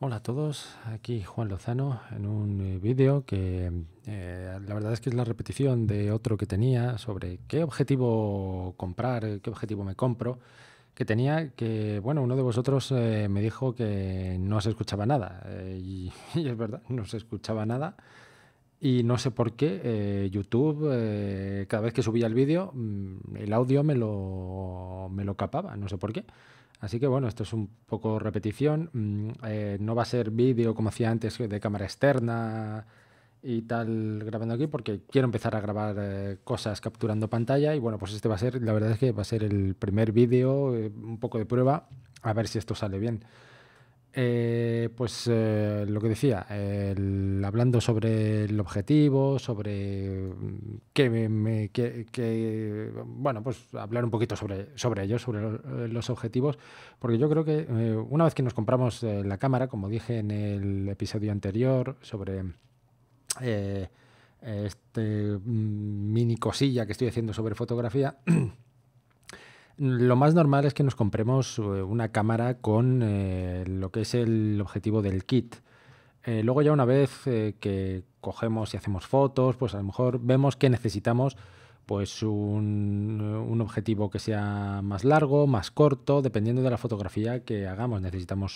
Hola a todos, aquí Juan Lozano en un eh, vídeo que eh, la verdad es que es la repetición de otro que tenía sobre qué objetivo comprar, eh, qué objetivo me compro, que tenía que, bueno, uno de vosotros me dijo que no se escuchaba nada y, es verdad, no se escuchaba nada y no sé por qué YouTube cada vez que subía el vídeo mm, el audio me lo capaba, no sé por qué. Así que bueno, esto es un poco repetición. Mm, eh, no va a ser vídeo como hacía antes de cámara externa y tal grabando aquí porque quiero empezar a grabar eh, cosas capturando pantalla y bueno, pues este va a ser, la verdad es que va a ser el primer vídeo, eh, un poco de prueba, a ver si esto sale bien. Eh, pues eh, lo que decía, hablando sobre el objetivo, sobre mm, qué bueno, pues hablar un poquito sobre, sobre ellos, sobre eh, los objetivos, porque yo creo que una vez que nos compramos la cámara, como dije en el episodio anterior, sobre este mm, mini cosilla que estoy haciendo sobre fotografía, lo más normal es que nos compremos eh, una cámara con eh, lo que es el objetivo del kit. Eh, luego ya una vez que cogemos y hacemos fotos, pues a lo mejor vemos que necesitamos pues un, objetivo que sea más largo, más corto, dependiendo de la fotografía que hagamos. Necesitamos,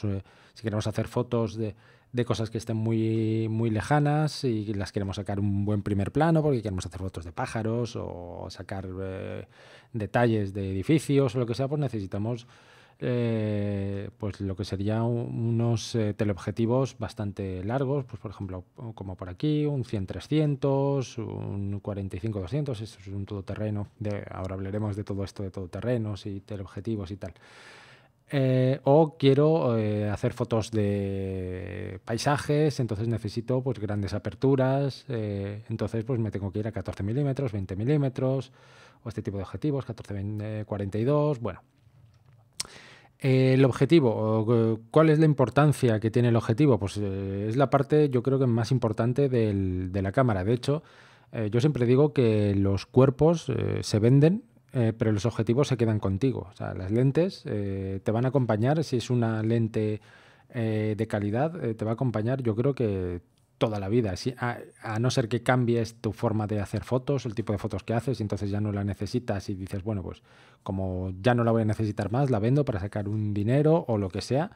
si queremos hacer fotos de de cosas que estén muy, muy lejanas y las queremos sacar un buen primer plano porque queremos hacer fotos de pájaros o sacar eh, detalles de edificios o lo que sea, pues necesitamos eh, pues lo que serían unos eh, teleobjetivos bastante largos, pues por ejemplo, como por aquí, un 100-300, un 45-200, eso es un todoterreno, de, ahora hablaremos de todo esto de todoterrenos y teleobjetivos y tal. Eh, o quiero eh, hacer fotos de paisajes, entonces necesito pues, grandes aperturas, eh, entonces pues, me tengo que ir a 14 milímetros, 20 milímetros, o este tipo de objetivos, 14, 42, bueno. el objetivo, ¿cuál es la importancia que tiene el objetivo? Pues es la parte yo creo que más importante de la cámara. De hecho, yo siempre digo que los cuerpos se venden eh, pero los objetivos se quedan contigo. O sea, las lentes eh, te van a acompañar, si es una lente eh, de calidad, te va a acompañar yo creo que toda la vida, a, a, no ser que cambies tu forma de hacer fotos, el tipo de fotos que haces, y entonces ya no la necesitas y dices, bueno, pues como ya no la voy a necesitar más, la vendo para sacar un dinero o lo que sea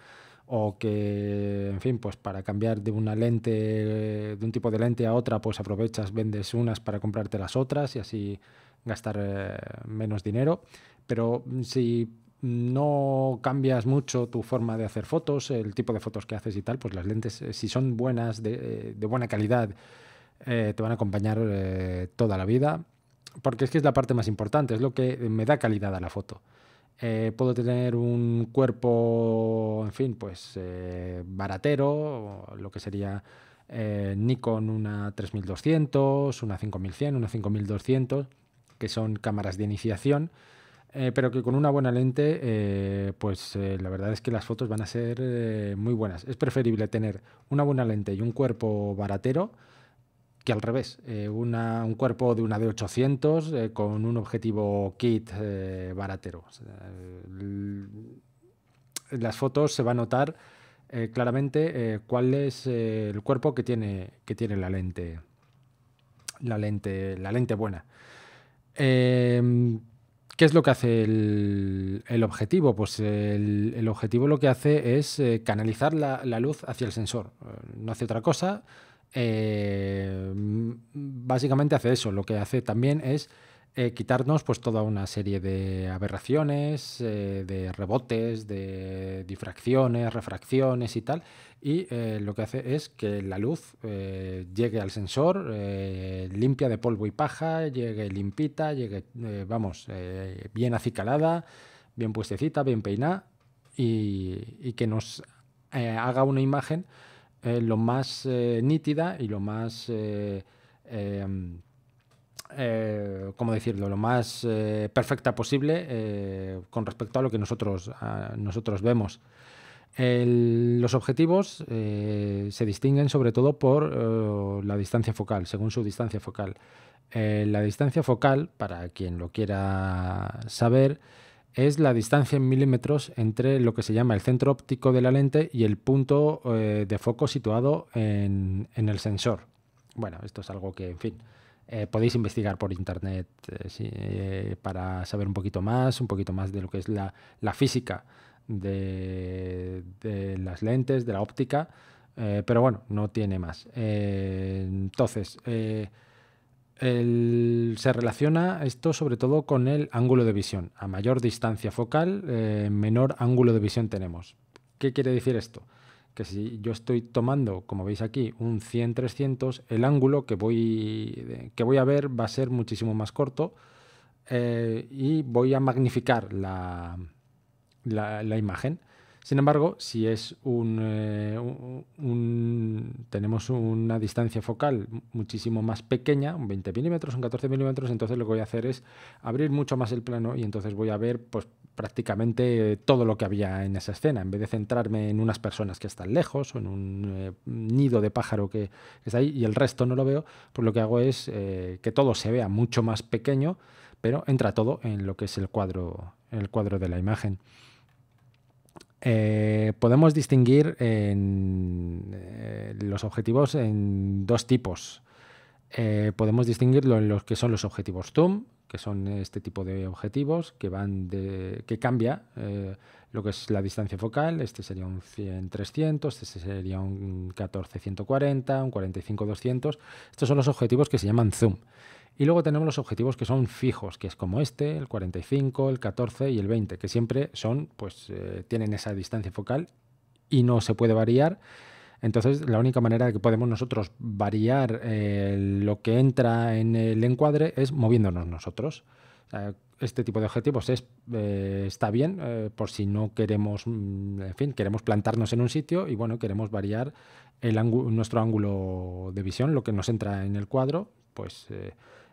o que, en fin, pues para cambiar de una lente, de un tipo de lente a otra, pues aprovechas, vendes unas para comprarte las otras y así gastar eh, menos dinero. Pero si no cambias mucho tu forma de hacer fotos, el tipo de fotos que haces y tal, pues las lentes, eh, si son buenas, de, eh, buena calidad, te van a acompañar toda la vida. Porque es que es la parte más importante, es lo que me da calidad a la foto. Eh, puedo tener un cuerpo, en fin, pues eh, baratero, lo que sería eh, Nikon una 3200, una 5100, una 5200, que son cámaras de iniciación, pero que con una buena lente, pues la verdad es que las fotos van a ser muy buenas. Es preferible tener una buena lente y un cuerpo baratero que al revés, eh, un cuerpo de una de 800 eh, con un objetivo kit eh, baratero. En las fotos se va a notar claramente cuál es el cuerpo que tiene, que tiene la lente. La lente, la lente buena. Em, ¿Qué es lo que hace el, objetivo? Pues el, objetivo lo que hace es canalizar la luz hacia el sensor. No hace otra cosa, eh, básicamente hace eso. Lo que hace también es eh, quitarnos pues, toda una serie de aberraciones, eh, de rebotes, de difracciones, refracciones y tal. Y lo que hace es que la luz llegue al sensor, limpia de polvo y paja, llegue limpita, llegue, vamos, bien acicalada, bien puestecita, bien peinada y que nos haga una imagen eh, lo más eh, nítida y lo más, eh, em, ¿cómo decirlo?, lo más perfecta posible con respecto a lo que nosotros, nosotros vemos. los objetivos se distinguen sobre todo por la distancia focal, según su distancia focal. la distancia focal, para quien lo quiera saber, es la distancia en milímetros entre lo que se llama el centro óptico de la lente y el punto eh, de foco situado en, el sensor. Bueno, esto es algo que, en fin, eh, podéis investigar por internet eh, para saber un poquito más, un poquito más de lo que es la, física de, de, las lentes, de la óptica, pero bueno, no tiene más. entonces, se relaciona esto sobre todo con el ángulo de visión. A mayor distancia focal, eh, menor ángulo de visión tenemos. ¿Qué quiere decir esto? Que si yo estoy tomando, como veis aquí, un 100-300, el ángulo que voy, a ver va a ser muchísimo más corto eh, y voy a magnificar la imagen. Sin embargo, si es eh, un, tenemos una distancia focal muchísimo más pequeña, un 20 milímetros, un 14 milímetros, entonces lo que voy a hacer es abrir mucho más el plano y entonces voy a ver pues, prácticamente todo lo que había en esa escena, en vez de centrarme en unas personas que están lejos o en un eh, nido de pájaro que, está ahí y el resto no lo veo, pues lo que hago es eh, que todo se vea mucho más pequeño, pero entra todo en lo que es el cuadro, el cuadro de la imagen. Eh, podemos distinguir eh, los objetivos en dos tipos. Eh, podemos distinguirlo en los que son los objetivos zoom, que son este tipo de objetivos que van que cambia lo que es la distancia focal. Este sería un 100-300, este sería un 14-140, un 45-200. Estos son los objetivos que se llaman zoom. Y luego tenemos los objetivos que son fijos, que es como este, el 45, el 14 y el 20, que siempre son, pues eh, tienen esa distancia focal y no se puede variar. Entonces, la única manera de que podemos nosotros variar eh, lo que entra en el encuadre es moviéndonos nosotros. Este tipo de objetivos es, eh, está bien por si no queremos, mm, en fin, queremos plantarnos en un sitio y bueno, queremos variar el nuestro ángulo de visión, lo que nos entra en el cuadro, pues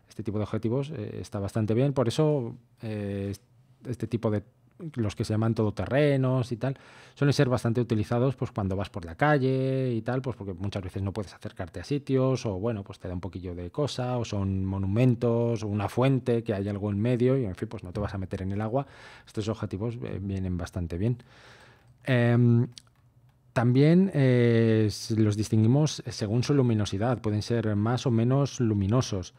este tipo de objetivos eh, está bastante bien. Por eso, eh, este tipo de los que se llaman todoterrenos y tal, suelen ser bastante utilizados pues cuando vas por la calle y tal, pues porque muchas veces no puedes acercarte a sitios o bueno, pues te da un poquillo de cosa o son monumentos o una fuente que hay algo en medio y en fin, pues no te vas a meter en el agua. Estos objetivos eh, vienen bastante bien. Em, también los distinguimos según su luminosidad, pueden ser más o menos luminosos.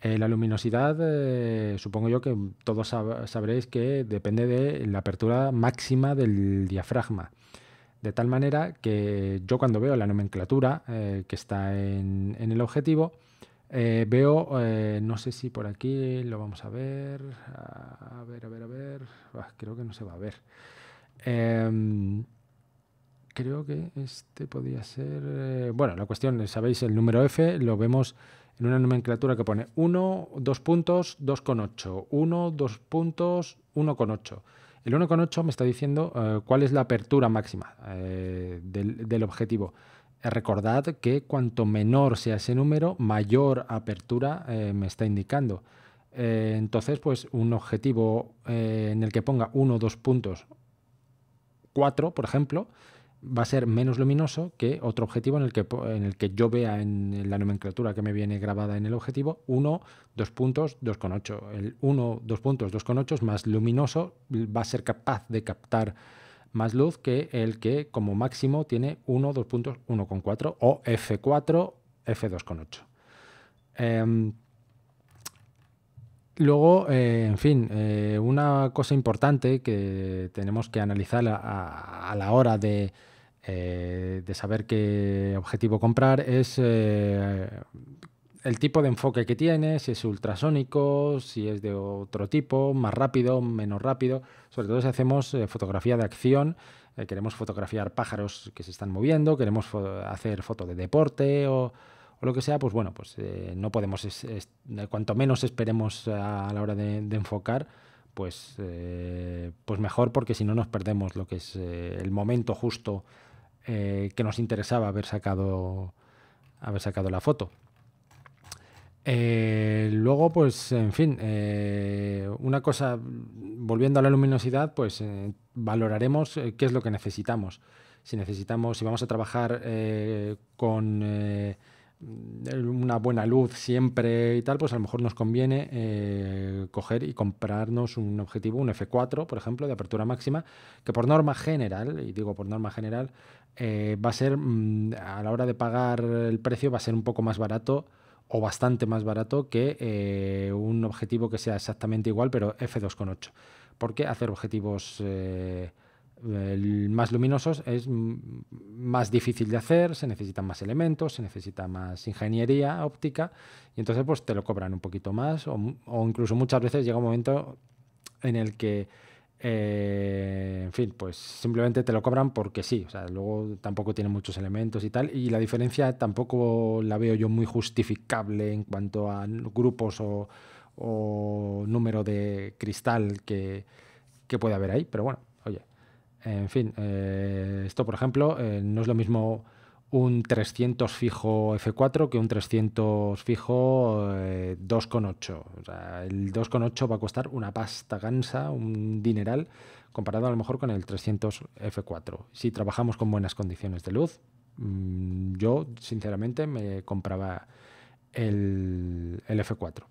Eh, la luminosidad, eh, supongo yo que todos sabréis que depende de la apertura máxima del diafragma. De tal manera que yo cuando veo la nomenclatura eh, que está en, el objetivo, veo, no sé si por aquí lo vamos a ver, a ver, a ver, a ver, ah, creo que no se va a ver. Em, creo que este podría ser, bueno, la cuestión, sabéis, el número F lo vemos en una nomenclatura que pone 1, 2 puntos, 2,8, 1, 2 puntos, 1,8. El 1,8 me está diciendo eh, cuál es la apertura máxima eh, del, objetivo. Recordad que cuanto menor sea ese número, mayor apertura eh, me está indicando. entonces, pues un objetivo en el que ponga 1 2 puntos, 4, por ejemplo, va a ser menos luminoso que otro objetivo en el que, en el que yo vea en la nomenclatura que me viene grabada en el objetivo 1, 2 puntos, 2,8. El 1, 2 puntos, 2,8 es más luminoso, va a ser capaz de captar más luz que el que como máximo tiene 1, 2 puntos, 1,4 o F4, F2,8. Luego, eh, en fin, eh, una cosa importante que tenemos que analizar a, a la hora eh, de, saber qué objetivo comprar es el tipo de enfoque que tiene, si es ultrasónico, si es de otro tipo, más rápido, menos rápido. Sobre todo si hacemos fotografía de acción, queremos fotografiar pájaros que se están moviendo, queremos hacer foto de deporte o o lo que sea, pues bueno, pues eh, no podemos, cuanto menos esperemos a, la hora de, enfocar, pues, eh, pues mejor, porque si no nos perdemos lo que es eh, el momento justo que nos interesaba haber sacado, haber sacado la foto. luego, pues, en fin, una cosa, volviendo a la luminosidad, pues valoraremos qué es lo que necesitamos. Si necesitamos, si vamos a trabajar con Mm, una buena luz siempre y tal, pues a lo mejor nos conviene eh, coger y comprarnos un objetivo, un F4, por ejemplo, de apertura máxima, que por norma general, y digo por norma general, eh, va a ser, mm, a la hora de pagar el precio, va a ser un poco más barato o bastante más barato que eh, un objetivo que sea exactamente igual, pero F2.8. ¿Por qué hacer objetivos más luminosos es más difícil de hacer, se necesitan más elementos, se necesita más ingeniería óptica y entonces pues te lo cobran un poquito más o, incluso muchas veces llega un momento en el que, eh, en fin, pues simplemente te lo cobran porque sí, o sea, luego tampoco tiene muchos elementos y tal y la diferencia tampoco la veo yo muy justificable en cuanto a grupos o, número de cristal que, que puede haber ahí, pero bueno en fin, eh, esto por ejemplo eh, no es lo mismo un 300 fijo F4 que un 300 fijo 2,8. Eh, o sea, el 2,8 va a costar una pasta gansa, un dineral, comparado a lo mejor con el 300 F4. Si trabajamos con buenas condiciones de luz, mm, yo sinceramente me compraba el F4.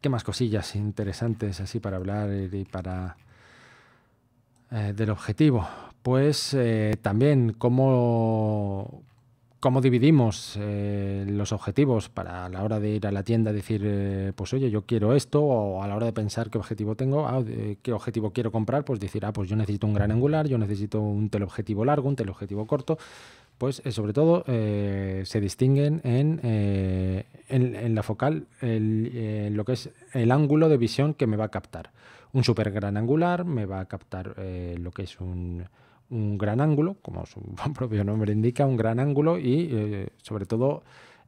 ¿Qué más cosillas interesantes así para hablar y para eh, del objetivo? Pues eh, también cómo, dividimos eh, los objetivos para a la hora de ir a la tienda decir, pues oye, yo quiero esto, o a la hora de pensar qué objetivo tengo, ah, qué objetivo quiero comprar, pues decir, ah, pues yo necesito un gran angular, yo necesito un teleobjetivo largo, un teleobjetivo corto pues sobre todo se distinguen en, en, la focal lo que es el ángulo de visión que me va a captar un super gran angular, me va a captar eh, lo que es un, gran ángulo, como su propio nombre indica, un gran ángulo y eh, sobre todo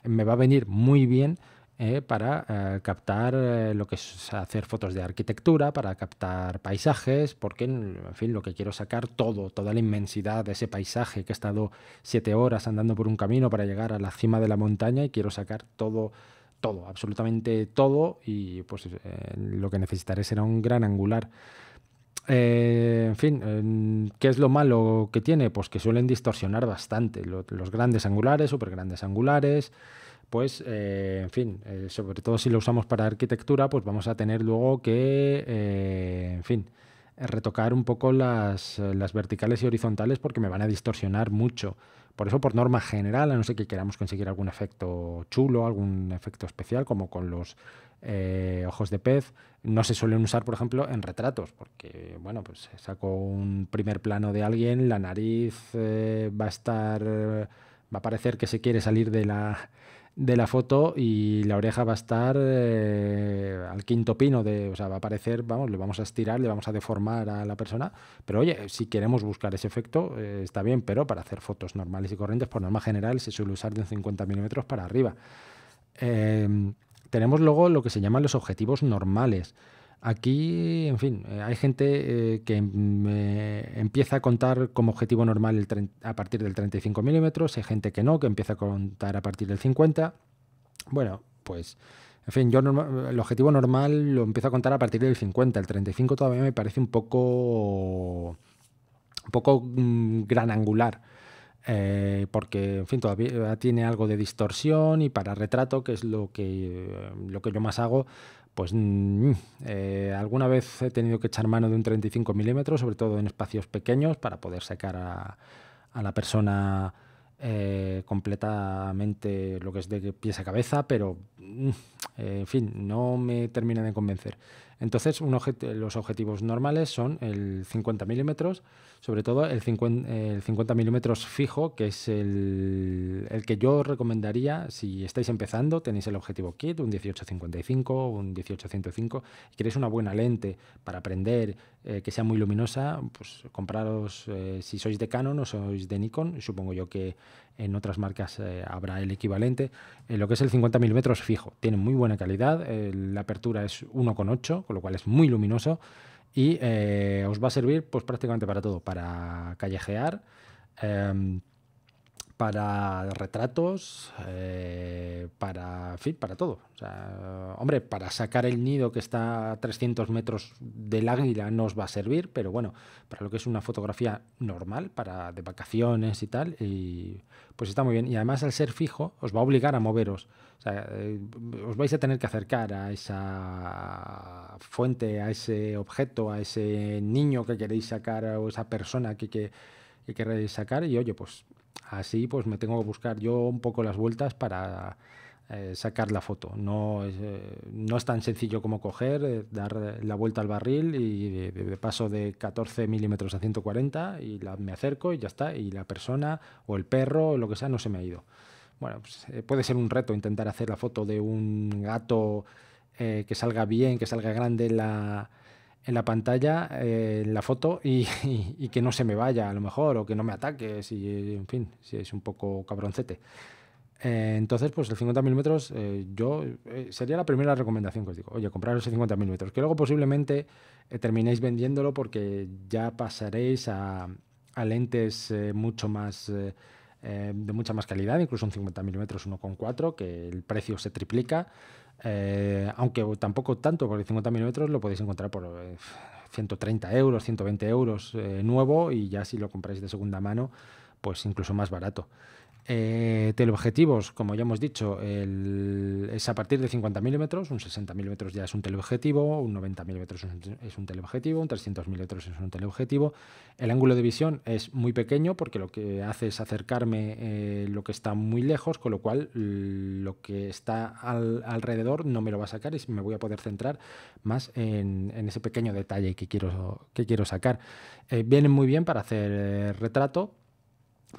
me va a venir muy bien eh, para captar lo que es hacer fotos de arquitectura, para captar paisajes, porque en fin, lo que quiero sacar todo, toda la inmensidad de ese paisaje que he estado siete horas andando por un camino para llegar a la cima de la montaña y quiero sacar todo todo, absolutamente todo, y pues eh, lo que necesitaré será un gran angular. Eh, en fin, eh, ¿qué es lo malo que tiene? Pues que suelen distorsionar bastante los grandes angulares, super grandes angulares. Pues, en fin, sobre todo si lo usamos para arquitectura, pues vamos a tener luego que, en fin, eh, retocar un poco eh, las, verticales y horizontales porque me van a distorsionar mucho. Por eso, por norma general, a no ser que queramos conseguir algún efecto chulo, algún efecto especial, como con los eh, ojos de pez, no se suelen usar, por ejemplo, en retratos, porque, bueno, pues saco un primer plano de alguien, la nariz va a estar, va a parecer que se quiere salir de la, de la foto y la oreja va a estar eh, al quinto pino, de, o sea, va a aparecer, vamos, le vamos a estirar, le vamos a deformar a la persona, pero oye, si queremos buscar ese efecto, eh, está bien, pero para hacer fotos normales y corrientes, por norma general, se suele usar de 50 milímetros para arriba. Em, tenemos luego lo que se llaman los objetivos normales. Aquí, en fin, eh, hay gente eh, que empieza a contar como objetivo normal a partir del 35 milímetros, hay gente que no, que empieza a contar a partir del 50. Bueno, pues, en fin, yo el objetivo normal lo empiezo a contar a partir del 50. El 35 todavía me parece un poco, un poco mm, gran angular. Eh, porque en fin todavía tiene algo de distorsión y para retrato que es lo que, lo que yo más hago pues mm, eh, alguna vez he tenido que echar mano de un 35 milímetros, sobre todo en espacios pequeños, para poder sacar a, la persona eh, completamente lo que es de pies a cabeza, pero Mm, eh, en fin, no me termina de convencer. Entonces, los objetivos normales son el 50 milímetros, sobre todo el 50, milímetros fijo, que es el, que yo recomendaría si estáis empezando, tenéis el objetivo kit, un 1855, un 1805, y queréis una buena lente para aprender eh, que sea muy luminosa, pues compraros, eh, si sois de Canon o sois de Nikon, supongo yo que en otras marcas eh, habrá el equivalente. Eh, lo que es el 50 milímetros fijo, tiene muy buena calidad, eh, la apertura es 1,8, con lo cual es muy luminoso y os va a servir pues, prácticamente para todo, para callejear, em, para retratos, eh, para, para todo. O sea, hombre, para sacar el nido que está a 300 metros del águila no os va a servir, pero bueno, para lo que es una fotografía normal, para de vacaciones y tal, y pues está muy bien. Y además al ser fijo os va a obligar a moveros. Eh, os vais a tener que acercar a esa fuente, a ese objeto, a ese niño que queréis sacar o esa persona que, que queréis sacar. Y oye, pues Así pues me tengo que buscar yo un poco las vueltas para eh, sacar la foto. No es, eh, no es tan sencillo como coger, eh, dar la vuelta al barril y paso de 14 milímetros a 140 y la, me acerco y ya está. Y la persona o el perro o lo que sea no se me ha ido. Bueno, pues, puede ser un reto intentar hacer la foto de un gato que salga bien, que salga grande la, en la pantalla, en eh, la foto, y, que no se me vaya a lo mejor, o que no me ataque, si, en fin, si es un poco cabroncete. Eh, entonces, pues el 50 milímetros, eh, yo sería la primera recomendación que os digo. Oye, compraros el 50 milímetros, que luego posiblemente terminéis vendiéndolo porque ya pasaréis a, a lentes mucho más... de mucha más calidad, incluso un 50 milímetros 1,4, que el precio se triplica, eh, aunque tampoco tanto, porque 50 milímetros lo podéis encontrar por 130 eh, euros, 120 euros eh, nuevo y ya si lo compráis de segunda mano, pues incluso más barato. Eh, teleobjetivos, como ya hemos dicho, es a partir de 50 milímetros, un 60 milímetros ya es un teleobjetivo, un 90 milímetros es un teleobjetivo, un 300 milímetros es un teleobjetivo. El ángulo de visión es muy pequeño porque lo que hace es acercarme eh, lo que está muy lejos, con lo cual lo que está alrededor no me lo va a sacar y me voy a poder centrar más en, ese pequeño detalle que quiero, que quiero sacar. Eh, vienen muy bien para hacer retrato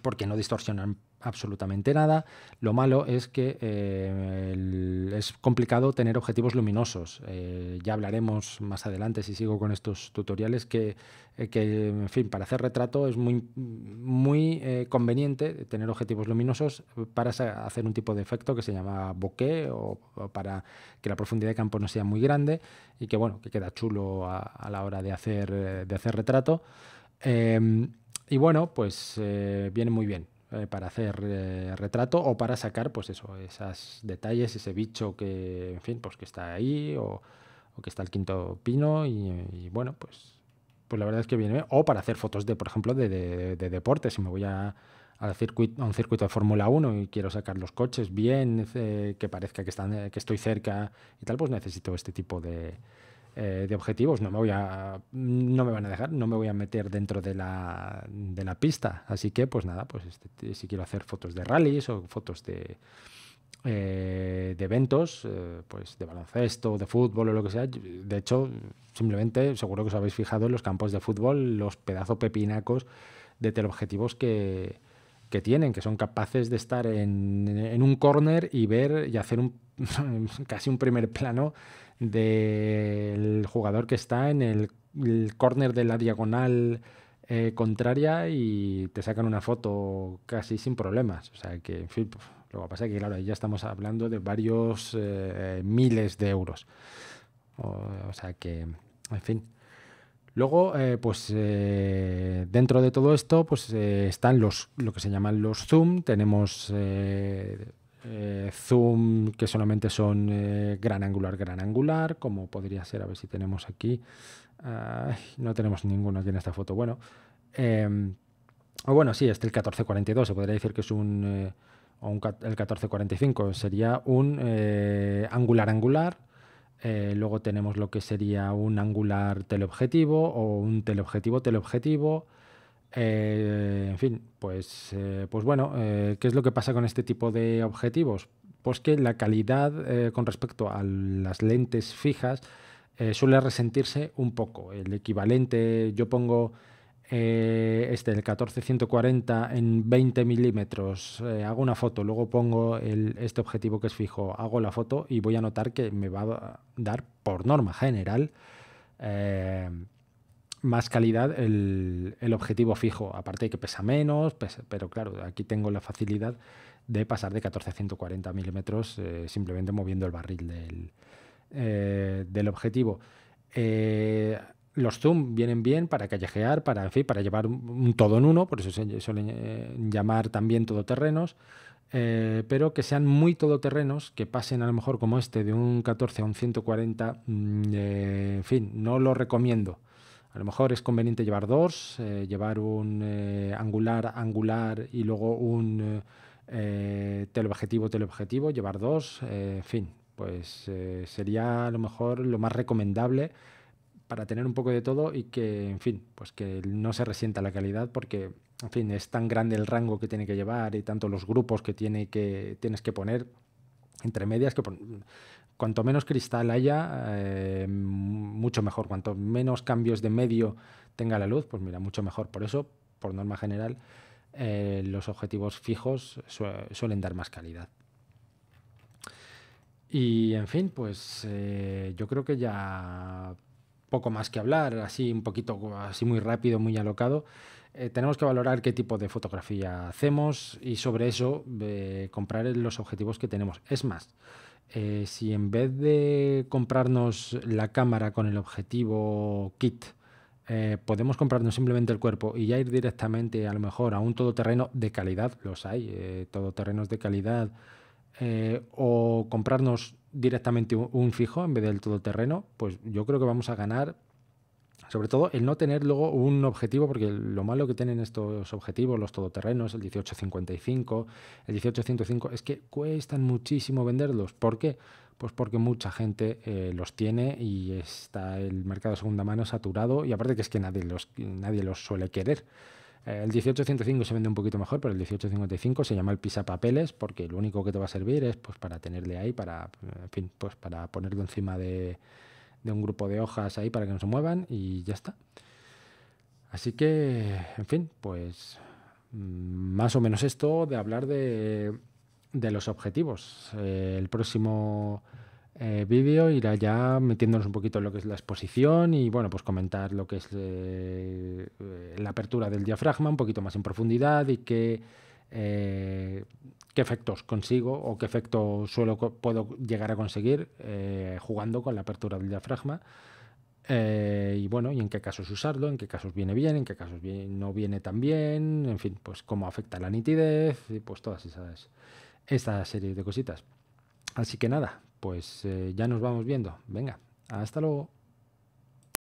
porque no distorsionan absolutamente nada. Lo malo es que eh, es complicado tener objetivos luminosos. Eh, ya hablaremos más adelante, si sigo con estos tutoriales, que, eh, en fin, para hacer retrato es muy, muy conveniente tener objetivos luminosos para hacer un tipo de efecto que se llama bokeh o, para que la profundidad de campo no sea muy grande y que, bueno, que queda chulo a, a la hora de hacer, de hacer retrato. Em, y bueno, pues viene muy bien. Eh, para hacer eh, retrato o para sacar, pues eso, esos detalles, ese bicho que, en fin, pues que está ahí o, que está el quinto pino y, bueno, pues, pues la verdad es que viene bien, O para hacer fotos de, por ejemplo, de, de, deportes, si me voy a, a un circuito de Fórmula 1 y quiero sacar los coches bien, eh, que parezca que, están, que estoy cerca y tal, pues necesito este tipo de, eh, de objetivos, no me, voy a, no me van a dejar, no me voy a meter dentro de la, de la pista. Así que, pues nada, pues este, si quiero hacer fotos de rallies o fotos de, eh, de eventos, eh, pues de baloncesto, de fútbol o lo que sea. De hecho, simplemente seguro que os habéis fijado en los campos de fútbol, los pedazos pepinacos de teleobjetivos que, que tienen, que son capaces de estar en, un corner y ver y hacer casi un primer plano del jugador que está en el, córner corner de la diagonal eh, contraria y te sacan una foto casi sin problemas. O sea que, en fin, lo que pasa es que, claro, ya estamos hablando de varios eh, miles de euros. o sea que, en fin. Luego, eh, pues eh, dentro de todo esto, pues eh, están lo que se llaman los zoom. Tenemos zoom que solamente son gran angular, gran angular, como podría ser, a ver si tenemos aquí. no tenemos ninguno aquí en esta foto. Bueno, em, o bueno, sí, este el 1442, se podría decir que es un, o un el 1445, sería un angular angular eh, luego tenemos lo que sería un angular teleobjetivo o un teleobjetivo teleobjetivo. Eh, en fin, pues, eh, pues bueno, ¿qué es lo que pasa con este tipo de objetivos? Pues que la calidad con respecto a las lentes fijas suele resentirse un poco. El equivalente, yo pongo eh, este, el 1440 en 20 milímetros, eh, hago una foto, luego pongo este objetivo que es fijo, hago la foto y voy a notar que me va a dar, por norma general, eh, más calidad el, objetivo fijo. Aparte de que pesa menos, pero claro, aquí tengo la facilidad de pasar de 1440 milímetros simplemente moviendo el barril del, del objetivo los Zoom vienen bien para callejear, para, en fin, para llevar un todo en uno, por eso se suelen eh, llamar también todoterrenos, eh, pero que sean muy todoterrenos, que pasen a lo mejor como este de un 14 a un 140, mm, eh, en fin, no lo recomiendo. A lo mejor es conveniente llevar dos, llevar un angular, angular y luego un teleobjetivo, teleobjetivo, llevar dos, en fin, pues sería a lo mejor lo más recomendable para tener un poco de todo y que, en fin, pues que no se resienta la calidad porque, en fin, es tan grande el rango que tiene que llevar y tanto los grupos que, tiene que tienes que poner entre medias que cuanto menos cristal haya, eh, mucho mejor. Cuanto menos cambios de medio tenga la luz, pues mira, mucho mejor. Por eso, por norma general, eh, los objetivos fijos suelen dar más calidad. Y en fin, pues eh, yo creo que ya poco más que hablar, así un poquito, así muy rápido, muy alocado. Eh, tenemos que valorar qué tipo de fotografía hacemos y sobre eso eh, comprar los objetivos que tenemos. Es más, eh, si en vez de comprarnos la cámara con el objetivo kit, podemos comprarnos simplemente el cuerpo y ya ir directamente a lo mejor a un todoterreno de calidad, los hay, todoterrenos de calidad eh, o comprarnos directamente un, fijo en vez del todoterreno, pues yo creo que vamos a ganar sobre todo el no tener luego un objetivo, porque lo malo que tienen estos objetivos, los todoterrenos, el 1855, el 1805, es que cuestan muchísimo venderlos. ¿Por qué? Pues porque mucha gente eh, los tiene y está el mercado de segunda mano saturado y aparte que es que nadie los, nadie los suele querer. Eh, el 1805 se vende un poquito mejor, pero el 1855 se llama el pisapapeles porque lo único que te va a servir es pues, para tenerle ahí, para, en fin, pues, para ponerlo encima de, un grupo de hojas ahí para que no se muevan y ya está. Así que, en fin, pues mm, más o menos esto de hablar de, los objetivos. Eh, el próximo eh, vídeo, ir allá metiéndonos un poquito en lo que es la exposición y bueno, pues comentar lo que es eh, la apertura del diafragma un poquito más en profundidad y qué, eh, qué efectos consigo o qué efecto suelo puedo llegar a conseguir jugando con la apertura del diafragma. y bueno, y en qué casos usarlo, en qué casos viene bien, en qué casos no viene tan bien, en fin, pues cómo afecta la nitidez y pues todas esas esta serie de cositas. Así que nada, pues eh, ya nos vamos viendo. Venga, hasta luego.